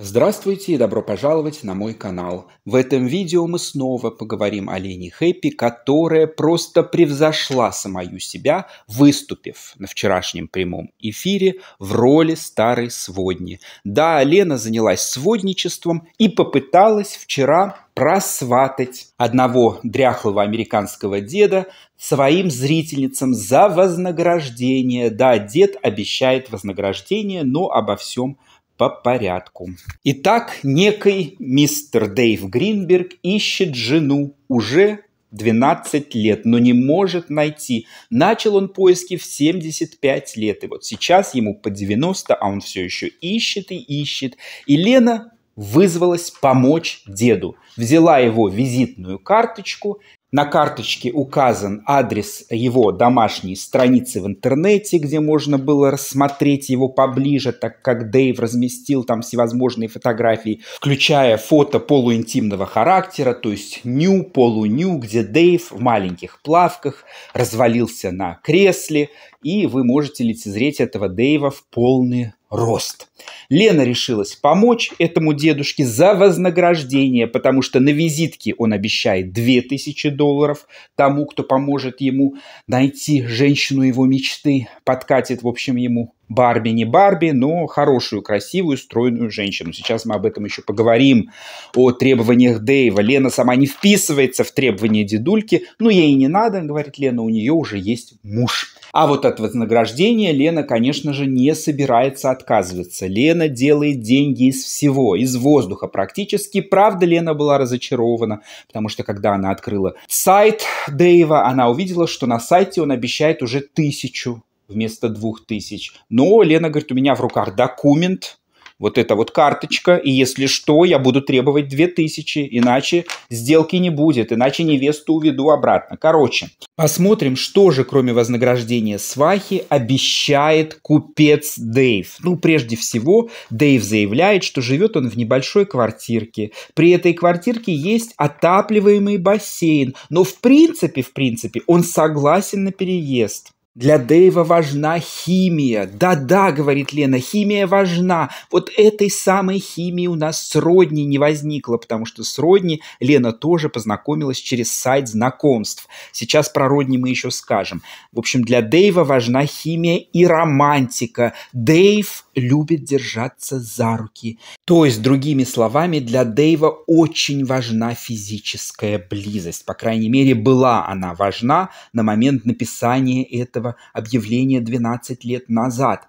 Здравствуйте и добро пожаловать на мой канал. В этом видео мы снова поговорим о Лене Хэппи, которая просто превзошла самую себя, выступив на вчерашнем прямом эфире в роли старой сводни. Да, Лена занялась сводничеством и попыталась вчера просватать одного дряхлого американского деда своим зрительницам за вознаграждение. Да, дед обещает вознаграждение, но обо всем по порядку. Итак, некий мистер Дэйв Гринберг ищет жену уже 12 лет, но не может найти. Начал он поиски в 75 лет, и вот сейчас ему по 90, а он все еще ищет и ищет. И Лена вызвалась помочь деду. Взяла его визитную карточку на карточке указан адрес его домашней страницы в интернете, где можно было рассмотреть его поближе, так как Дэйв разместил там всевозможные фотографии, включая фото полуинтимного характера, то есть ню, полуню, где Дэйв в маленьких плавках развалился на кресле и вы можете лицезреть этого Дэйва в полный рост. Лена решилась помочь этому дедушке за вознаграждение, потому что на визитке он обещает 2000 долларов тому, кто поможет ему найти женщину его мечты, подкатит, в общем, ему Барби не Барби, но хорошую, красивую, стройную женщину. Сейчас мы об этом еще поговорим, о требованиях Дэйва. Лена сама не вписывается в требования дедульки, но ей не надо, говорит Лена, у нее уже есть муж. А вот от вознаграждения Лена, конечно же, не собирается отказываться. Лена делает деньги из всего, из воздуха практически. Правда, Лена была разочарована, потому что когда она открыла сайт Дэйва, она увидела, что на сайте он обещает уже тысячу вместо двух тысяч. Но Лена говорит, у меня в руках документ, вот эта вот карточка, и если что, я буду требовать 2000, иначе сделки не будет, иначе невесту уведу обратно. Короче, посмотрим, что же, кроме вознаграждения свахи, обещает купец Дейв. Ну, прежде всего, Дейв заявляет, что живет он в небольшой квартирке. При этой квартирке есть отапливаемый бассейн, но в принципе, в принципе, он согласен на переезд. Для Дэйва важна химия. Да-да, говорит Лена, химия важна. Вот этой самой химии у нас сродни не возникло, потому что сродни Лена тоже познакомилась через сайт знакомств. Сейчас про родни мы еще скажем. В общем, для Дэйва важна химия и романтика. Дэйв – любит держаться за руки. То есть, другими словами, для Дэйва очень важна физическая близость. По крайней мере, была она важна на момент написания этого объявления 12 лет назад.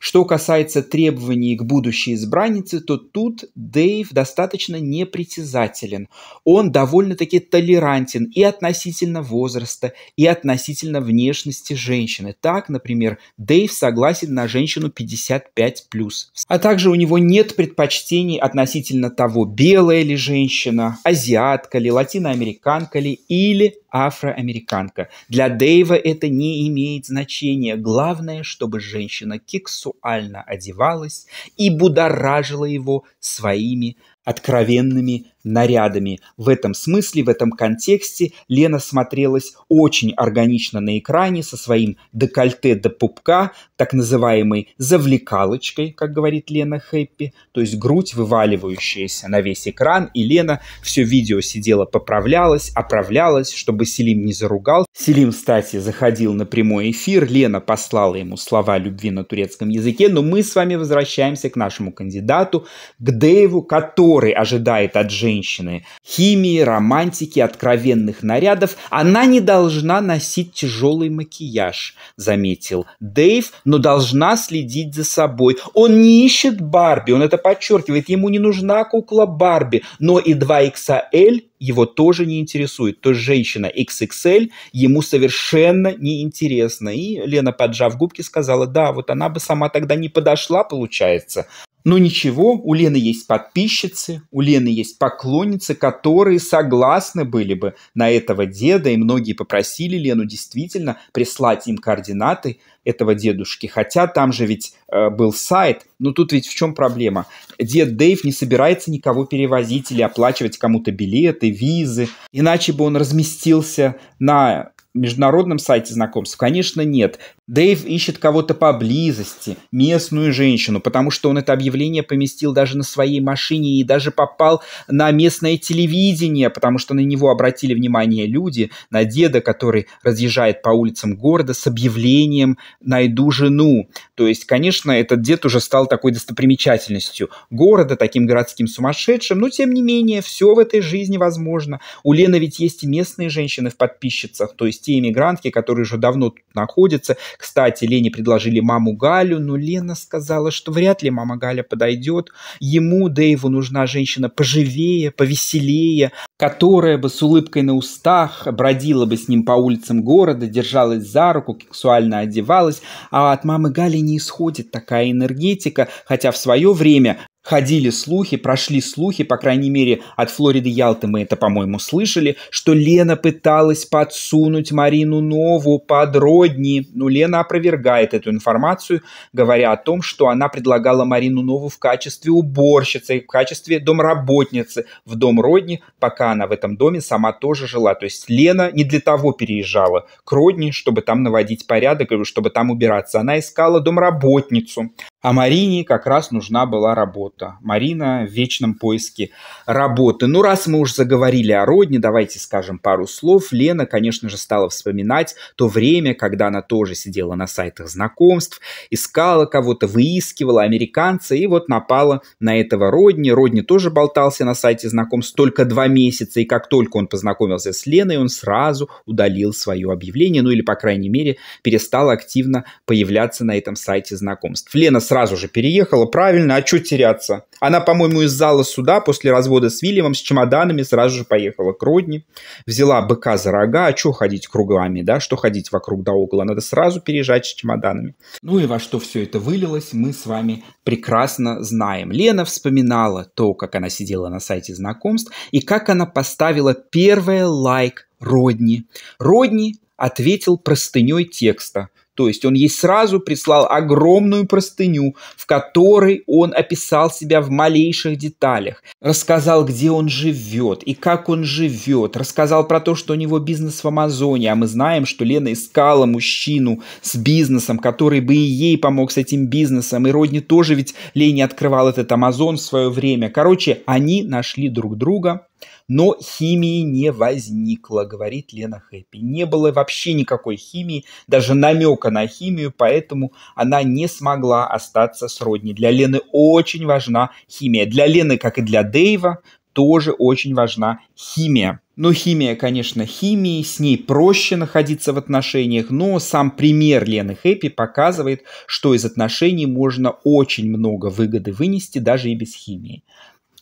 Что касается требований к будущей избраннице, то тут Дэйв достаточно непритязателен. Он довольно-таки толерантен и относительно возраста, и относительно внешности женщины. Так, например, Дэйв согласен на женщину 55 5+. А также у него нет предпочтений относительно того, белая ли женщина, азиатка ли, латиноамериканка ли или афроамериканка. Для Дэйва это не имеет значения. Главное, чтобы женщина кексуально одевалась и будоражила его своими откровенными нарядами. В этом смысле, в этом контексте Лена смотрелась очень органично на экране со своим декольте до пупка, так называемой завлекалочкой, как говорит Лена Хэппи, то есть грудь, вываливающаяся на весь экран, и Лена все видео сидела, поправлялась, оправлялась, чтобы Селим не заругал. Селим, кстати, заходил на прямой эфир, Лена послала ему слова любви на турецком языке, но мы с вами возвращаемся к нашему кандидату, к Дэйву, который который ожидает от женщины химии, романтики, откровенных нарядов, она не должна носить тяжелый макияж, заметил Дэйв, но должна следить за собой. Он не ищет Барби, он это подчеркивает, ему не нужна кукла Барби, но и 2XL его тоже не интересует. То есть женщина XXL ему совершенно не интересна. И Лена, поджав губки, сказала, да, вот она бы сама тогда не подошла, получается. Но ничего, у Лены есть подписчицы, у Лены есть поклонницы, которые согласны были бы на этого деда, и многие попросили Лену действительно прислать им координаты этого дедушки. Хотя там же ведь э, был сайт, но тут ведь в чем проблема? Дед Дэйв не собирается никого перевозить или оплачивать кому-то билеты, визы, иначе бы он разместился на международном сайте знакомств? Конечно, нет. Дэйв ищет кого-то поблизости, местную женщину, потому что он это объявление поместил даже на своей машине и даже попал на местное телевидение, потому что на него обратили внимание люди, на деда, который разъезжает по улицам города с объявлением «Найду жену». То есть, конечно, этот дед уже стал такой достопримечательностью города, таким городским сумасшедшим, но тем не менее, все в этой жизни возможно. У Лены ведь есть и местные женщины в подписчицах, то есть те иммигрантки, которые уже давно тут находятся. Кстати, Лене предложили маму Галю, но Лена сказала, что вряд ли мама Галя подойдет. Ему, Дэйву, нужна женщина поживее, повеселее, которая бы с улыбкой на устах бродила бы с ним по улицам города, держалась за руку, сексуально одевалась. А от мамы Гали не исходит такая энергетика, хотя в свое время ходили слухи, прошли слухи, по крайней мере, от Флориды Ялты мы это, по-моему, слышали, что Лена пыталась подсунуть Марину Нову под родни. Но ну, Лена опровергает эту информацию, говоря о том, что она предлагала Марину Нову в качестве уборщицы, в качестве домработницы в дом родни, пока она в этом доме сама тоже жила. То есть Лена не для того переезжала к родни, чтобы там наводить порядок, чтобы там убираться. Она искала домработницу. А Марине как раз нужна была работа. Марина в вечном поиске работы. Ну, раз мы уже заговорили о родне, давайте скажем пару слов. Лена, конечно же, стала вспоминать то время, когда она тоже сидела на сайтах знакомств, искала кого-то, выискивала американца и вот напала на этого Родни. Родни тоже болтался на сайте знакомств только два месяца, и как только он познакомился с Леной, он сразу удалил свое объявление, ну или, по крайней мере, перестал активно появляться на этом сайте знакомств. Лена сразу же переехала, правильно, а что теряться? Она, по-моему, из зала суда после развода с Вильямом с чемоданами сразу же поехала к родне, взяла быка за рога, а что ходить кругами, да, что ходить вокруг да около, надо сразу переезжать с чемоданами. Ну и во что все это вылилось, мы с вами прекрасно знаем. Лена вспоминала то, как она сидела на сайте знакомств и как она поставила первое лайк Родни. Родни ответил простыней текста. То есть он ей сразу прислал огромную простыню, в которой он описал себя в малейших деталях, рассказал, где он живет и как он живет, рассказал про то, что у него бизнес в Амазоне, а мы знаем, что Лена искала мужчину с бизнесом, который бы и ей помог с этим бизнесом, и Родни тоже ведь Лене открывал этот Амазон в свое время. Короче, они нашли друг друга, но химии не возникло, говорит Лена Хэппи. Не было вообще никакой химии, даже намека на химию, поэтому она не смогла остаться с Родни. Для Лены очень важна химия. Для Лены, как и для Дэйва, тоже очень важна химия. Но ну, химия, конечно, химии, с ней проще находиться в отношениях, но сам пример Лены Хэппи показывает, что из отношений можно очень много выгоды вынести даже и без химии.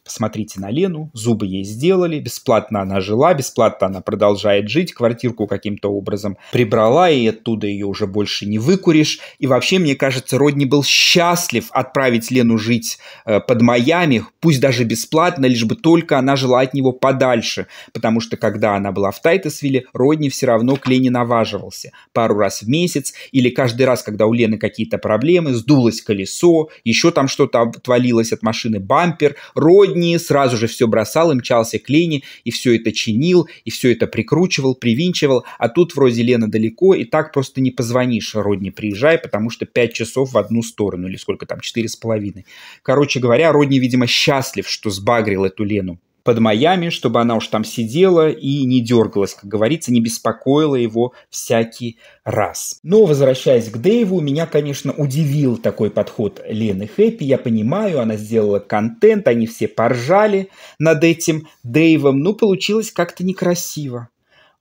Посмотрите на Лену, зубы ей сделали, бесплатно она жила, бесплатно она продолжает жить, квартирку каким-то образом прибрала, и оттуда ее уже больше не выкуришь. И вообще, мне кажется, Родни был счастлив отправить Лену жить э, под Майами, пусть даже бесплатно, лишь бы только она жила от него подальше, потому что когда она была в Тайтесвилле, Родни все равно к Лене наваживался. Пару раз в месяц или каждый раз, когда у Лены какие-то проблемы, сдулось колесо, еще там что-то отвалилось от машины, бампер, Родни новогодние, сразу же все бросал и мчался к Лене, и все это чинил, и все это прикручивал, привинчивал, а тут вроде Лена далеко, и так просто не позвонишь, Родни, приезжай, потому что 5 часов в одну сторону, или сколько там, 4,5. Короче говоря, Родни, видимо, счастлив, что сбагрил эту Лену под Майами, чтобы она уж там сидела и не дергалась, как говорится, не беспокоила его всякий раз. Но, возвращаясь к Дэйву, меня, конечно, удивил такой подход Лены Хэппи. Я понимаю, она сделала контент, они все поржали над этим Дэйвом, но получилось как-то некрасиво.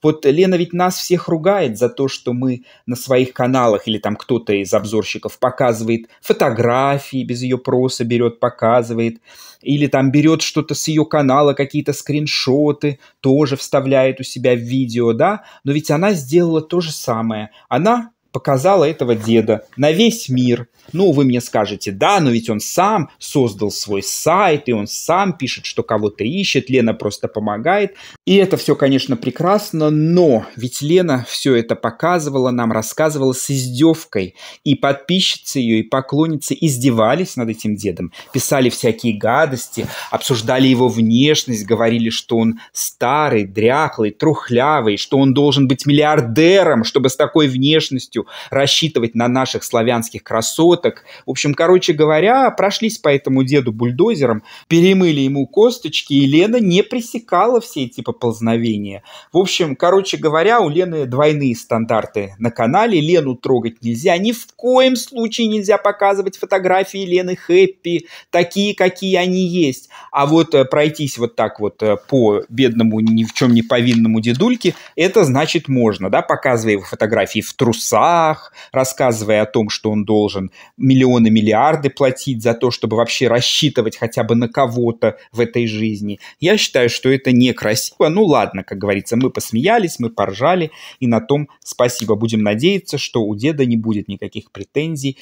Вот Лена ведь нас всех ругает за то, что мы на своих каналах или там кто-то из обзорщиков показывает фотографии, без ее проса берет, показывает, или там берет что-то с ее канала, какие-то скриншоты, тоже вставляет у себя в видео, да, но ведь она сделала то же самое. Она показала этого деда на весь мир. Ну, вы мне скажете, да, но ведь он сам создал свой сайт, и он сам пишет, что кого-то ищет, Лена просто помогает. И это все, конечно, прекрасно, но ведь Лена все это показывала, нам рассказывала с издевкой. И подписчицы ее, и поклонницы издевались над этим дедом, писали всякие гадости, обсуждали его внешность, говорили, что он старый, дряхлый, трухлявый, что он должен быть миллиардером, чтобы с такой внешностью целью рассчитывать на наших славянских красоток. В общем, короче говоря, прошлись по этому деду бульдозером, перемыли ему косточки, и Лена не пресекала все эти поползновения. В общем, короче говоря, у Лены двойные стандарты на канале. Лену трогать нельзя, ни в коем случае нельзя показывать фотографии Лены Хэппи, такие, какие они есть. А вот э, пройтись вот так вот э, по бедному, ни в чем не повинному дедульке, это значит можно, да, показывая его фотографии в трусах, долгах, рассказывая о том, что он должен миллионы, миллиарды платить за то, чтобы вообще рассчитывать хотя бы на кого-то в этой жизни. Я считаю, что это некрасиво. Ну ладно, как говорится, мы посмеялись, мы поржали, и на том спасибо. Будем надеяться, что у деда не будет никаких претензий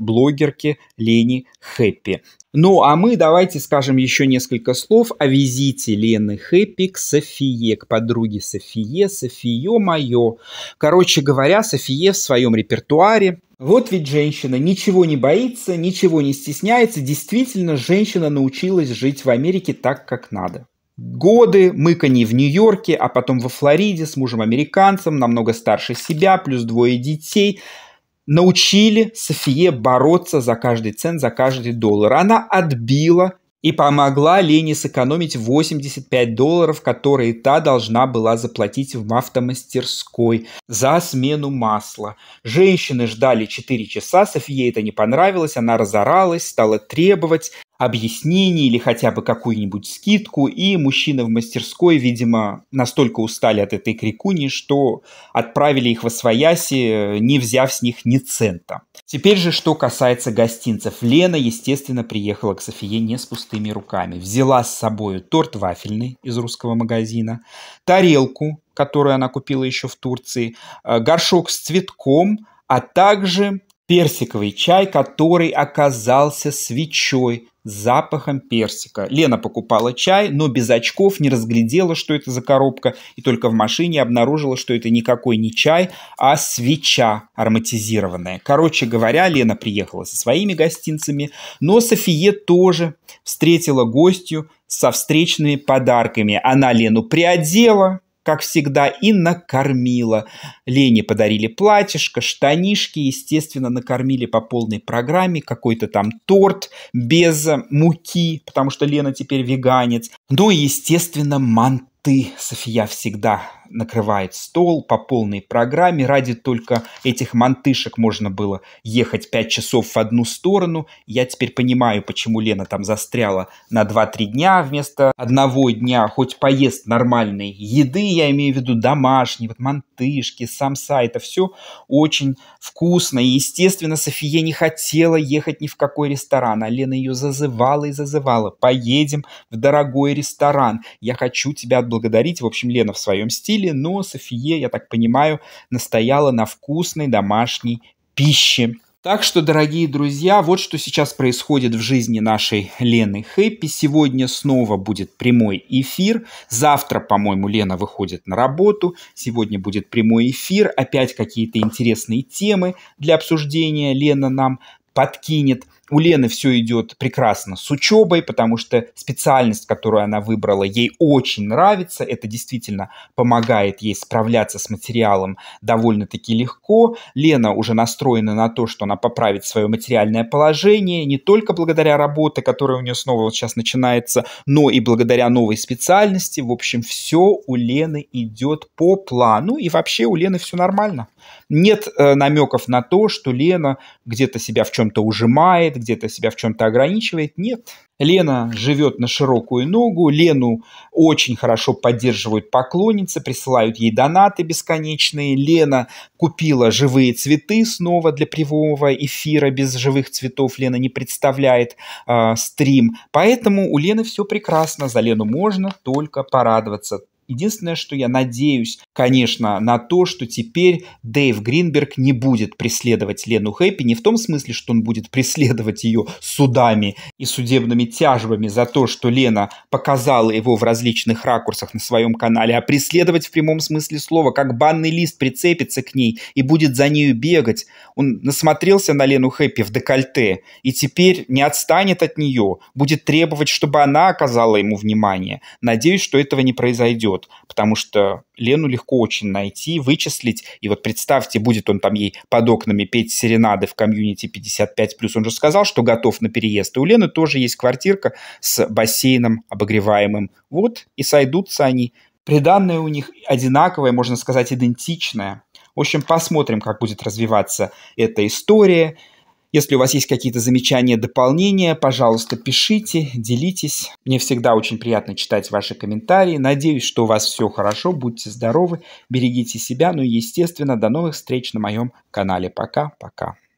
блогерке Лене Хэппи. Ну а мы давайте скажем еще несколько слов о визите Лены Хэппи к Софие, к подруге Софие, Софиё моё. Короче говоря, Софие в своем репертуаре вот ведь женщина ничего не боится, ничего не стесняется. Действительно, женщина научилась жить в Америке так, как надо. Годы мыканий в Нью-Йорке, а потом во Флориде с мужем-американцем, намного старше себя, плюс двое детей – научили Софие бороться за каждый цент, за каждый доллар. Она отбила и помогла Лене сэкономить 85 долларов, которые та должна была заплатить в автомастерской за смену масла. Женщины ждали 4 часа, Софье это не понравилось, она разоралась, стала требовать объяснений или хотя бы какую-нибудь скидку, и мужчины в мастерской, видимо, настолько устали от этой крикуни, что отправили их в свояси, не взяв с них ни цента. Теперь же, что касается гостинцев. Лена, естественно, приехала к Софии не с пустыми руками. Взяла с собой торт вафельный из русского магазина, тарелку, которую она купила еще в Турции, э, горшок с цветком, а также персиковый чай, который оказался свечой, с запахом персика. Лена покупала чай, но без очков не разглядела, что это за коробка, и только в машине обнаружила, что это никакой не чай, а свеча ароматизированная. Короче говоря, Лена приехала со своими гостинцами, но Софие тоже встретила гостью со встречными подарками. Она Лену приодела, как всегда, и накормила. Лене подарили платьишко, штанишки, естественно, накормили по полной программе, какой-то там торт без муки, потому что Лена теперь веганец. Ну и, естественно, манты. София всегда накрывает стол по полной программе. Ради только этих мантышек можно было ехать 5 часов в одну сторону. Я теперь понимаю, почему Лена там застряла на 2-3 дня вместо одного дня. Хоть поезд нормальной еды, я имею в виду домашней, вот мантышки, самса, это все очень вкусно. И, естественно, София не хотела ехать ни в какой ресторан, а Лена ее зазывала и зазывала. Поедем в дорогой ресторан. Я хочу тебя отблагодарить. В общем, Лена в своем стиле Чили, но София, я так понимаю, настояла на вкусной домашней пище. Так что, дорогие друзья, вот что сейчас происходит в жизни нашей Лены Хэппи. Сегодня снова будет прямой эфир. Завтра, по-моему, Лена выходит на работу. Сегодня будет прямой эфир. Опять какие-то интересные темы для обсуждения Лена нам подкинет. У Лены все идет прекрасно с учебой, потому что специальность, которую она выбрала, ей очень нравится. Это действительно помогает ей справляться с материалом довольно-таки легко. Лена уже настроена на то, что она поправит свое материальное положение не только благодаря работе, которая у нее снова вот сейчас начинается, но и благодаря новой специальности. В общем, все у Лены идет по плану, и вообще у Лены все нормально нет э, намеков на то, что Лена где-то себя в чем-то ужимает, где-то себя в чем-то ограничивает. Нет. Лена живет на широкую ногу, Лену очень хорошо поддерживают поклонницы, присылают ей донаты бесконечные. Лена купила живые цветы снова для прямого эфира. Без живых цветов Лена не представляет э, стрим. Поэтому у Лены все прекрасно. За Лену можно только порадоваться. Единственное, что я надеюсь, конечно, на то, что теперь Дэйв Гринберг не будет преследовать Лену Хэппи не в том смысле, что он будет преследовать ее судами и судебными тяжбами за то, что Лена показала его в различных ракурсах на своем канале, а преследовать в прямом смысле слова, как банный лист прицепится к ней и будет за нею бегать. Он насмотрелся на Лену Хэппи в декольте и теперь не отстанет от нее, будет требовать, чтобы она оказала ему внимание. Надеюсь, что этого не произойдет могут, потому что Лену легко очень найти, вычислить, и вот представьте, будет он там ей под окнами петь серенады в комьюнити 55+, он же сказал, что готов на переезд, и у Лены тоже есть квартирка с бассейном обогреваемым, вот и сойдутся они, Приданное у них одинаковое, можно сказать, идентичное. В общем, посмотрим, как будет развиваться эта история. Если у вас есть какие-то замечания, дополнения, пожалуйста, пишите, делитесь. Мне всегда очень приятно читать ваши комментарии. Надеюсь, что у вас все хорошо, будьте здоровы, берегите себя. Ну и, естественно, до новых встреч на моем канале. Пока-пока.